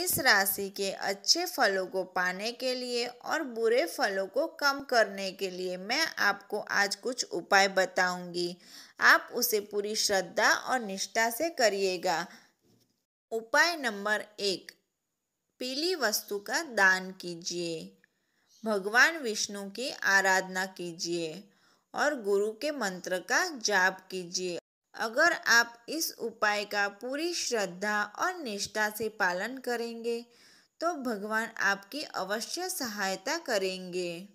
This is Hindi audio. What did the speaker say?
इस राशि के अच्छे फलों को पाने के लिए और बुरे फलों को कम करने के लिए मैं आपको आज कुछ उपाय बताऊंगी आप उसे पूरी श्रद्धा और निष्ठा से करिएगा उपाय नंबर एक पीली वस्तु का दान कीजिए भगवान विष्णु की आराधना कीजिए और गुरु के मंत्र का जाप कीजिए अगर आप इस उपाय का पूरी श्रद्धा और निष्ठा से पालन करेंगे तो भगवान आपकी अवश्य सहायता करेंगे